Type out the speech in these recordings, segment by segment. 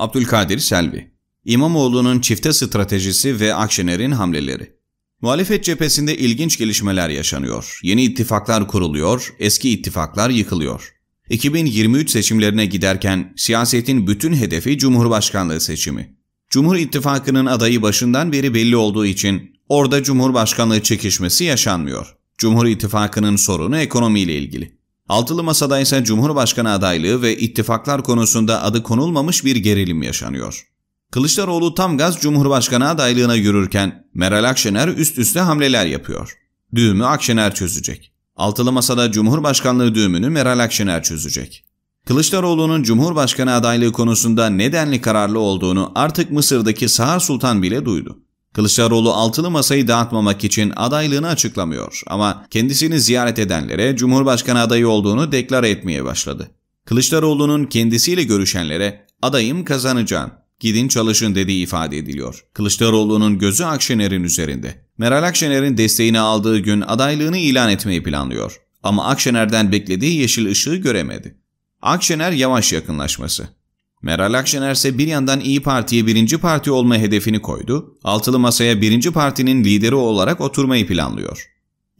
Abdülkadir Selvi İmamoğlu'nun çifte stratejisi ve Akşener'in hamleleri Muhalefet cephesinde ilginç gelişmeler yaşanıyor. Yeni ittifaklar kuruluyor, eski ittifaklar yıkılıyor. 2023 seçimlerine giderken siyasetin bütün hedefi Cumhurbaşkanlığı seçimi. Cumhur İttifakı'nın adayı başından beri belli olduğu için orada Cumhurbaşkanlığı çekişmesi yaşanmıyor. Cumhur İttifakı'nın sorunu ekonomiyle ilgili. Altılı masada ise Cumhurbaşkanı adaylığı ve ittifaklar konusunda adı konulmamış bir gerilim yaşanıyor. Kılıçdaroğlu tam gaz Cumhurbaşkanı adaylığına yürürken Meral Akşener üst üste hamleler yapıyor. Düğümü Akşener çözecek. Altılı masada Cumhurbaşkanlığı düğümünü Meral Akşener çözecek. Kılıçdaroğlu'nun Cumhurbaşkanı adaylığı konusunda nedenli kararlı olduğunu artık Mısır'daki Sahar Sultan bile duydu. Kılıçdaroğlu altılı masayı dağıtmamak için adaylığını açıklamıyor ama kendisini ziyaret edenlere Cumhurbaşkanı adayı olduğunu deklar etmeye başladı. Kılıçdaroğlu'nun kendisiyle görüşenlere adayım kazanacağım, gidin çalışın dediği ifade ediliyor. Kılıçdaroğlu'nun gözü Akşener'in üzerinde. Meral Akşener'in desteğini aldığı gün adaylığını ilan etmeyi planlıyor. Ama Akşener'den beklediği yeşil ışığı göremedi. Akşener yavaş yakınlaşması. Meral Akşener ise bir yandan İyi Parti'ye birinci parti olma hedefini koydu, altılı masaya birinci partinin lideri olarak oturmayı planlıyor.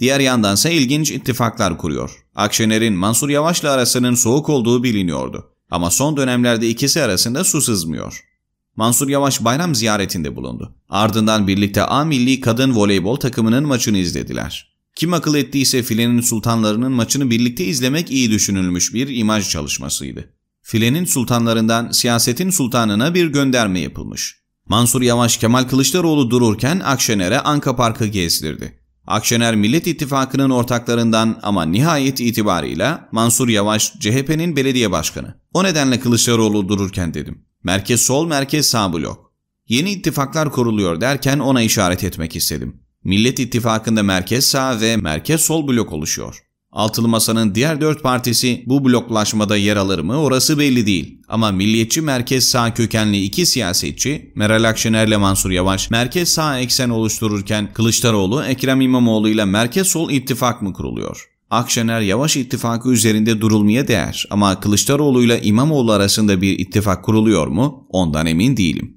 Diğer yandan ise ilginç ittifaklar kuruyor. Akşener'in Mansur Yavaş'la arasının soğuk olduğu biliniyordu. Ama son dönemlerde ikisi arasında su sızmıyor. Mansur Yavaş bayram ziyaretinde bulundu. Ardından birlikte A Milli Kadın Voleybol takımının maçını izlediler. Kim akıl ettiyse filenin sultanlarının maçını birlikte izlemek iyi düşünülmüş bir imaj çalışmasıydı filenin sultanlarından siyasetin sultanına bir gönderme yapılmış. Mansur Yavaş Kemal Kılıçdaroğlu dururken Akşener'e Anka Park'ı gezdirdi. Akşener Millet İttifakı'nın ortaklarından ama nihayet itibarıyla Mansur Yavaş CHP'nin belediye başkanı. O nedenle Kılıçdaroğlu dururken dedim. Merkez sol, merkez sağ blok. Yeni ittifaklar kuruluyor derken ona işaret etmek istedim. Millet İttifakı'nda merkez sağ ve merkez sol blok oluşuyor. Altılı Masa'nın diğer dört partisi bu bloklaşmada yer alır mı orası belli değil. Ama milliyetçi merkez sağ kökenli iki siyasetçi Meral Akşener ile Mansur Yavaş merkez sağ eksen oluştururken Kılıçdaroğlu Ekrem İmamoğlu ile merkez sol ittifak mı kuruluyor? Akşener Yavaş ittifakı üzerinde durulmaya değer ama Kılıçdaroğlu ile İmamoğlu arasında bir ittifak kuruluyor mu? Ondan emin değilim.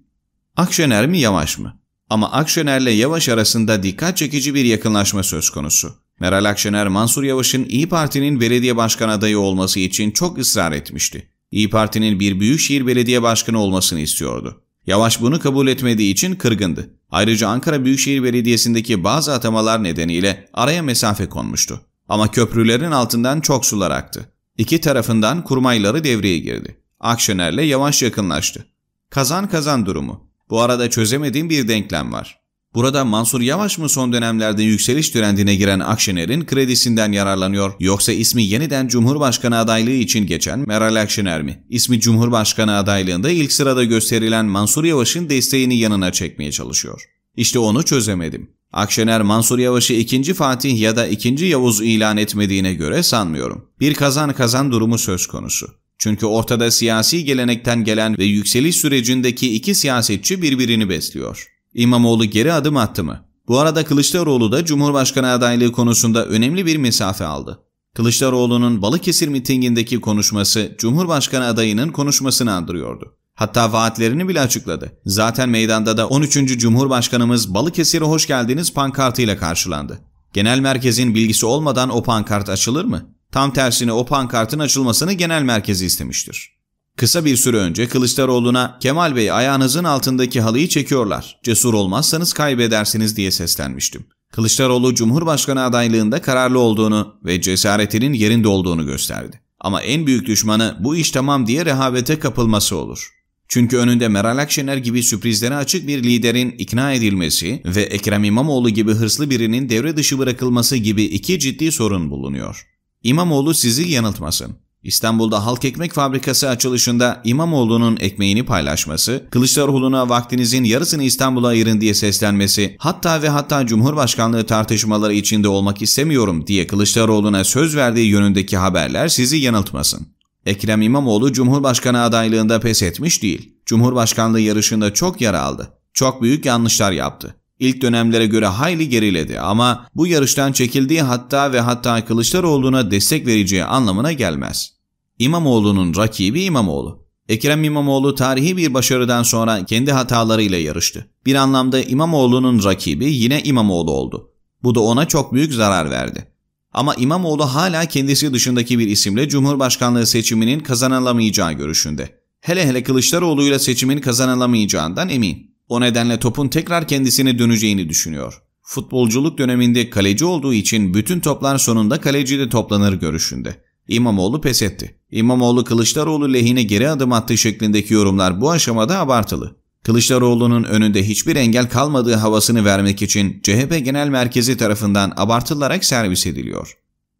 Akşener mi Yavaş mı? Ama Akşener'le Yavaş arasında dikkat çekici bir yakınlaşma söz konusu. Meral Akşener, Mansur Yavaş'ın İyi Parti'nin belediye başkan adayı olması için çok ısrar etmişti. İyi Parti'nin bir büyükşehir belediye başkanı olmasını istiyordu. Yavaş bunu kabul etmediği için kırgındı. Ayrıca Ankara Büyükşehir Belediyesi'ndeki bazı atamalar nedeniyle araya mesafe konmuştu. Ama köprülerin altından çok sular aktı. İki tarafından kurmayları devreye girdi. Akşener'le Yavaş yakınlaştı. Kazan kazan durumu. Bu arada çözemediğim bir denklem var. Burada Mansur Yavaş mı son dönemlerde yükseliş trendine giren Akşener'in kredisinden yararlanıyor yoksa ismi yeniden Cumhurbaşkanı adaylığı için geçen Meral Akşener mi? İsmi Cumhurbaşkanı adaylığında ilk sırada gösterilen Mansur Yavaş'ın desteğini yanına çekmeye çalışıyor. İşte onu çözemedim. Akşener Mansur Yavaş'ı ikinci Fatih ya da ikinci Yavuz ilan etmediğine göre sanmıyorum. Bir kazan kazan durumu söz konusu. Çünkü ortada siyasi gelenekten gelen ve yükseliş sürecindeki iki siyasetçi birbirini besliyor. İmamoğlu geri adım attı mı? Bu arada Kılıçdaroğlu da Cumhurbaşkanı adaylığı konusunda önemli bir mesafe aldı. Kılıçdaroğlu'nun Balıkesir mitingindeki konuşması Cumhurbaşkanı adayının konuşmasını andırıyordu. Hatta vaatlerini bile açıkladı. Zaten meydanda da 13. Cumhurbaşkanımız Balıkesir'e hoş geldiniz pankartıyla karşılandı. Genel merkezin bilgisi olmadan o pankart açılır mı? Tam tersine o pankartın açılmasını genel merkezi istemiştir. Kısa bir süre önce Kılıçdaroğlu'na Kemal Bey ayağınızın altındaki halıyı çekiyorlar. Cesur olmazsanız kaybedersiniz diye seslenmiştim. Kılıçdaroğlu Cumhurbaşkanı adaylığında kararlı olduğunu ve cesaretinin yerinde olduğunu gösterdi. Ama en büyük düşmanı bu iş tamam diye rehavete kapılması olur. Çünkü önünde Meral Akşener gibi sürprizlere açık bir liderin ikna edilmesi ve Ekrem İmamoğlu gibi hırslı birinin devre dışı bırakılması gibi iki ciddi sorun bulunuyor. İmamoğlu sizi yanıltmasın. İstanbul'da halk ekmek fabrikası açılışında İmamoğlu'nun ekmeğini paylaşması, Kılıçdaroğlu'na vaktinizin yarısını İstanbul'a ayırın diye seslenmesi, hatta ve hatta Cumhurbaşkanlığı tartışmaları içinde olmak istemiyorum diye Kılıçdaroğlu'na söz verdiği yönündeki haberler sizi yanıltmasın. Ekrem İmamoğlu Cumhurbaşkanı adaylığında pes etmiş değil. Cumhurbaşkanlığı yarışında çok yara aldı. Çok büyük yanlışlar yaptı. İlk dönemlere göre hayli geriledi ama bu yarıştan çekildiği hatta ve hatta Kılıçdaroğlu'na destek vereceği anlamına gelmez. İmamoğlu'nun rakibi İmamoğlu. Ekrem İmamoğlu tarihi bir başarıdan sonra kendi hatalarıyla yarıştı. Bir anlamda İmamoğlu'nun rakibi yine İmamoğlu oldu. Bu da ona çok büyük zarar verdi. Ama İmamoğlu hala kendisi dışındaki bir isimle Cumhurbaşkanlığı seçiminin kazanılamayacağı görüşünde. Hele hele Kılıçdaroğlu'yla seçimin kazanılamayacağından emin. O nedenle topun tekrar kendisine döneceğini düşünüyor. Futbolculuk döneminde kaleci olduğu için bütün toplar sonunda kalecide toplanır görüşünde. İmamoğlu pes etti. İmamoğlu Kılıçdaroğlu lehine geri adım attığı şeklindeki yorumlar bu aşamada abartılı. Kılıçdaroğlu'nun önünde hiçbir engel kalmadığı havasını vermek için CHP Genel Merkezi tarafından abartılarak servis ediliyor.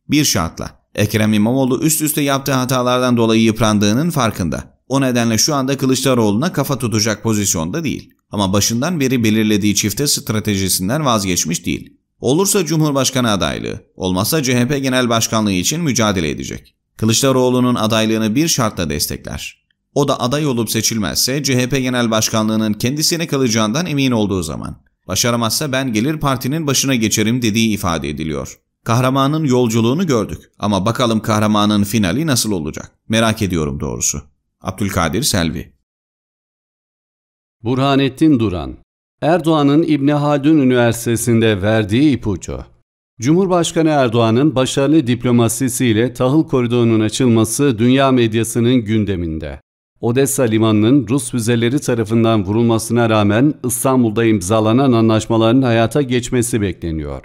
Bir şartla, Ekrem İmamoğlu üst üste yaptığı hatalardan dolayı yıprandığının farkında. O nedenle şu anda Kılıçdaroğlu'na kafa tutacak pozisyonda değil. Ama başından beri belirlediği çifte stratejisinden vazgeçmiş değil. Olursa Cumhurbaşkanı adaylığı, olmazsa CHP Genel Başkanlığı için mücadele edecek. Kılıçdaroğlu'nun adaylığını bir şartla destekler. O da aday olup seçilmezse CHP Genel Başkanlığı'nın kendisine kalacağından emin olduğu zaman. Başaramazsa ben gelir partinin başına geçerim dediği ifade ediliyor. Kahramanın yolculuğunu gördük ama bakalım kahramanın finali nasıl olacak? Merak ediyorum doğrusu. Abdülkadir Selvi Burhanettin Duran Erdoğan'ın İbni Haldun Üniversitesi'nde verdiği ipucu Cumhurbaşkanı Erdoğan'ın başarılı diplomasisiyle tahıl koridorunun açılması dünya medyasının gündeminde. Odessa limanının Rus füzeleri tarafından vurulmasına rağmen İstanbul'da imzalanan anlaşmaların hayata geçmesi bekleniyor.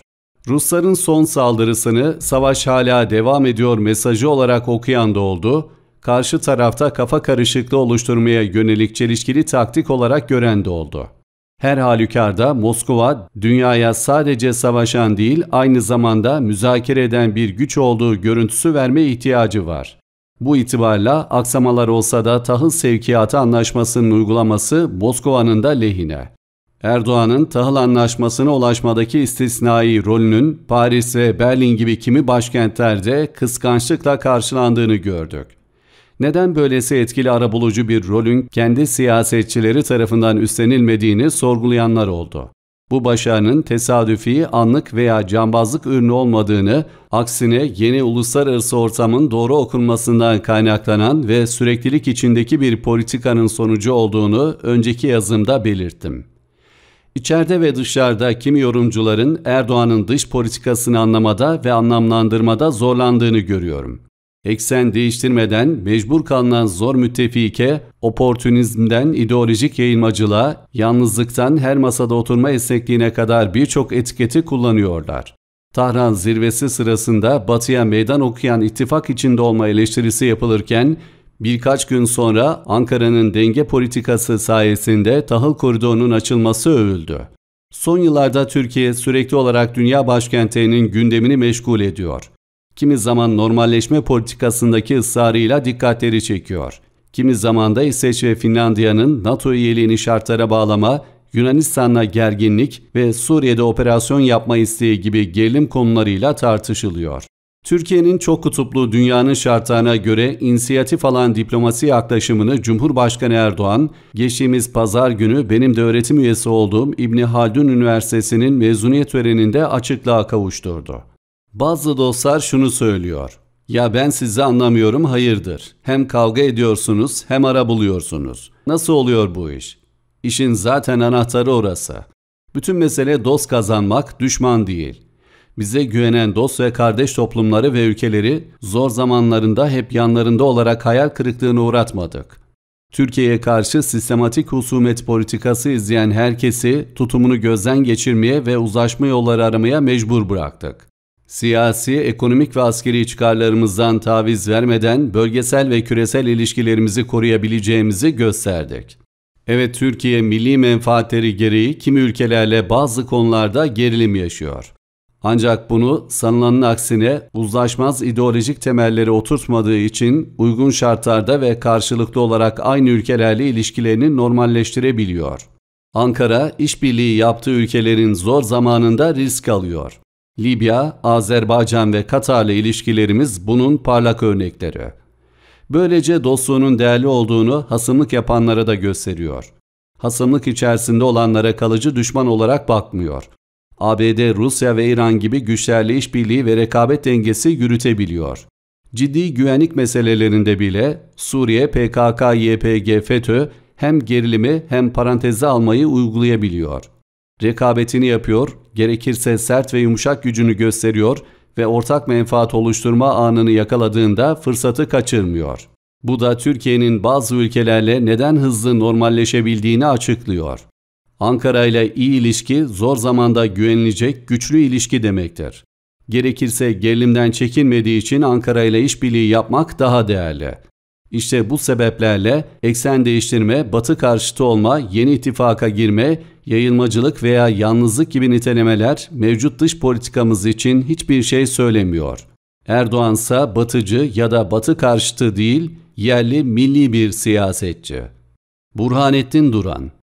Rusların son saldırısını savaş hala devam ediyor mesajı olarak okuyan da oldu, karşı tarafta kafa karışıklığı oluşturmaya yönelik çelişkili taktik olarak gören de oldu. Her halükarda Moskova dünyaya sadece savaşan değil aynı zamanda müzakere eden bir güç olduğu görüntüsü verme ihtiyacı var. Bu itibarla aksamalar olsa da tahıl sevkiyatı anlaşmasının uygulaması Moskova'nın da lehine. Erdoğan'ın tahıl anlaşmasına ulaşmadaki istisnai rolünün Paris ve Berlin gibi kimi başkentlerde kıskançlıkla karşılandığını gördük neden böylesi etkili arabulucu bir rolün kendi siyasetçileri tarafından üstlenilmediğini sorgulayanlar oldu. Bu başarının tesadüfi, anlık veya cambazlık ürünü olmadığını, aksine yeni uluslararası ortamın doğru okunmasından kaynaklanan ve süreklilik içindeki bir politikanın sonucu olduğunu önceki yazımda belirttim. İçeride ve dışarıda kimi yorumcuların Erdoğan'ın dış politikasını anlamada ve anlamlandırmada zorlandığını görüyorum. Eksen değiştirmeden mecbur kalınan zor müttefike, oportunizmden ideolojik yayılmacılığa, yalnızlıktan her masada oturma esnekliğine kadar birçok etiketi kullanıyorlar. Tahran zirvesi sırasında batıya meydan okuyan ittifak içinde olma eleştirisi yapılırken, birkaç gün sonra Ankara'nın denge politikası sayesinde tahıl koridorunun açılması övüldü. Son yıllarda Türkiye sürekli olarak dünya başkentlerinin gündemini meşgul ediyor. Kimi zaman normalleşme politikasındaki ısrarıyla dikkatleri çekiyor. Kimi zamanda İsveç ve Finlandiya'nın NATO üyeliğini şartlara bağlama, Yunanistan'la gerginlik ve Suriye'de operasyon yapma isteği gibi gerilim konularıyla tartışılıyor. Türkiye'nin çok kutuplu dünyanın şartlarına göre inisiyatif alan diplomasi yaklaşımını Cumhurbaşkanı Erdoğan, geçtiğimiz pazar günü benim de öğretim üyesi olduğum İbni Haldun Üniversitesi'nin mezuniyet töreninde açıklığa kavuşturdu. Bazı dostlar şunu söylüyor. Ya ben sizi anlamıyorum hayırdır. Hem kavga ediyorsunuz hem ara buluyorsunuz. Nasıl oluyor bu iş? İşin zaten anahtarı orası. Bütün mesele dost kazanmak, düşman değil. Bize güvenen dost ve kardeş toplumları ve ülkeleri zor zamanlarında hep yanlarında olarak hayal kırıklığına uğratmadık. Türkiye'ye karşı sistematik husumet politikası izleyen herkesi tutumunu gözden geçirmeye ve uzlaşma yolları aramaya mecbur bıraktık. Siyasi, ekonomik ve askeri çıkarlarımızdan taviz vermeden bölgesel ve küresel ilişkilerimizi koruyabileceğimizi gösterdik. Evet Türkiye milli menfaatleri gereği kimi ülkelerle bazı konularda gerilim yaşıyor. Ancak bunu sanılanın aksine uzlaşmaz ideolojik temelleri oturtmadığı için uygun şartlarda ve karşılıklı olarak aynı ülkelerle ilişkilerini normalleştirebiliyor. Ankara, işbirliği yaptığı ülkelerin zor zamanında risk alıyor. Libya, Azerbaycan ve Katar'la ilişkilerimiz bunun parlak örnekleri. Böylece dostluğunun değerli olduğunu hasımlık yapanlara da gösteriyor. Hasımlık içerisinde olanlara kalıcı düşman olarak bakmıyor. ABD, Rusya ve İran gibi güçlerle işbirliği ve rekabet dengesi yürütebiliyor. Ciddi güvenlik meselelerinde bile Suriye, PKK, YPG, FETÖ hem gerilimi hem paranteze almayı uygulayabiliyor rekabetini yapıyor, gerekirse sert ve yumuşak gücünü gösteriyor ve ortak menfaat oluşturma anını yakaladığında fırsatı kaçırmıyor. Bu da Türkiye'nin bazı ülkelerle neden hızlı normalleşebildiğini açıklıyor. Ankara ile iyi ilişki zor zamanda güvenilecek güçlü ilişki demektir. Gerekirse gerilimden çekinmediği için Ankara ile işbirliği yapmak daha değerli. İşte bu sebeplerle eksen değiştirme, batı karşıtı olma, yeni ittifaka girme, yayılmacılık veya yalnızlık gibi nitelemeler mevcut dış politikamız için hiçbir şey söylemiyor. Erdoğan ise batıcı ya da batı karşıtı değil, yerli milli bir siyasetçi. Burhanettin Duran